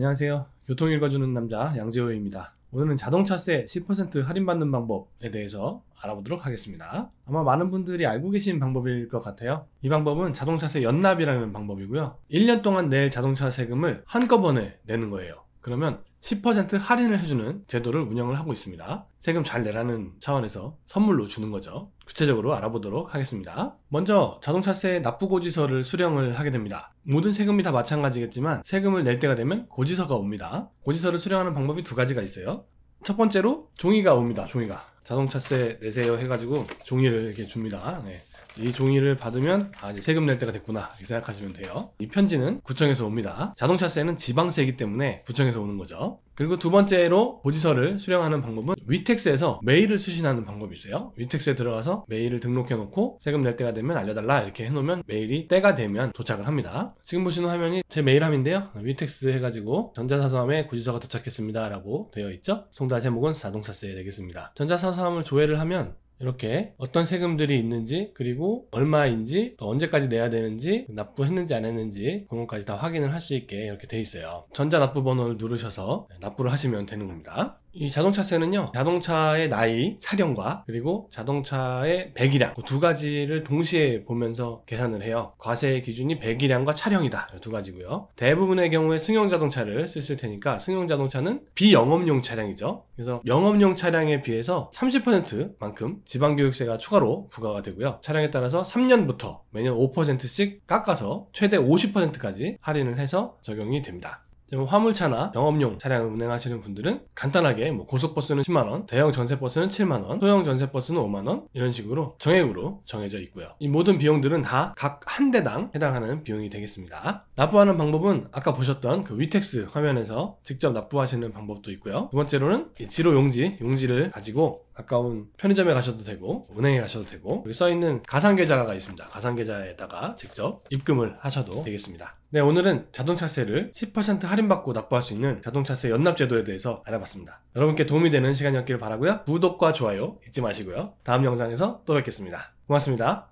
안녕하세요. 교통 읽어주는 남자 양재호입니다. 오늘은 자동차세 10% 할인받는 방법에 대해서 알아보도록 하겠습니다. 아마 많은 분들이 알고 계신 방법일 것 같아요. 이 방법은 자동차세 연납이라는 방법이고요. 1년 동안 낼 자동차 세금을 한꺼번에 내는 거예요. 그러면 10% 할인을 해주는 제도를 운영을 하고 있습니다. 세금 잘 내라는 차원에서 선물로 주는 거죠. 구체적으로 알아보도록 하겠습니다. 먼저 자동차세 납부고지서를 수령을 하게 됩니다. 모든 세금이 다 마찬가지겠지만 세금을 낼 때가 되면 고지서가 옵니다. 고지서를 수령하는 방법이 두 가지가 있어요. 첫 번째로 종이가 옵니다. 종이가. 자동차세 내세요 해가지고 종이를 이렇게 줍니다. 네. 이 종이를 받으면 아 이제 세금 낼 때가 됐구나 이렇게 생각하시면 돼요. 이 편지는 구청에서 옵니다. 자동차세는 지방세이기 때문에 구청에서 오는 거죠. 그리고 두 번째로 고지서를 수령하는 방법은 위텍스에서 메일을 수신하는 방법이 있어요. 위텍스에 들어가서 메일을 등록해놓고 세금 낼 때가 되면 알려달라 이렇게 해놓으면 메일이 때가 되면 도착을 합니다. 지금 보시는 화면이 제 메일함인데요. 위텍스 해가지고 전자사서함에 고지서가 도착했습니다 라고 되어 있죠. 송달 제목은 자동사세 되겠습니다. 전자사서함을 조회를 하면 이렇게 어떤 세금들이 있는지 그리고 얼마인지 또 언제까지 내야 되는지 납부했는지 안 했는지 그런 것까지 다 확인을 할 수 있게 이렇게 돼 있어요 전자납부 번호를 누르셔서 납부를 하시면 되는 겁니다 이 자동차세는요, 자동차의 나이, 차량과 그리고 자동차의 배기량 그 두 가지를 동시에 보면서 계산을 해요. 과세의 기준이 배기량과 차량이다. 두 가지고요. 대부분의 경우에 승용 자동차를 쓰실 테니까 승용 자동차는 비영업용 차량이죠. 그래서 영업용 차량에 비해서 30%만큼 지방교육세가 추가로 부과가 되고요. 차량에 따라서 3년부터 매년 5%씩 깎아서 최대 50%까지 할인을 해서 적용이 됩니다. 화물차나 영업용 차량을 운행하시는 분들은 간단하게 뭐 고속버스는 10만원, 대형 전세버스는 7만원, 소형 전세버스는 5만원 이런 식으로 정액으로 정해져 있고요. 이 모든 비용들은 다 각 한 대당 해당하는 비용이 되겠습니다. 납부하는 방법은 아까 보셨던 그 위텍스 화면에서 직접 납부하시는 방법도 있고요. 두 번째로는 지로 용지, 용지를 가지고 가까운 편의점에 가셔도 되고 은행에 가셔도 되고 여기 써있는 가상계좌가 있습니다. 가상계좌에다가 직접 입금을 하셔도 되겠습니다. 네, 오늘은 자동차세를 10% 할인받고 납부할 수 있는 자동차세 연납제도에 대해서 알아봤습니다. 여러분께 도움이 되는 시간이었길 바라고요. 구독과 좋아요 잊지 마시고요. 다음 영상에서 또 뵙겠습니다. 고맙습니다.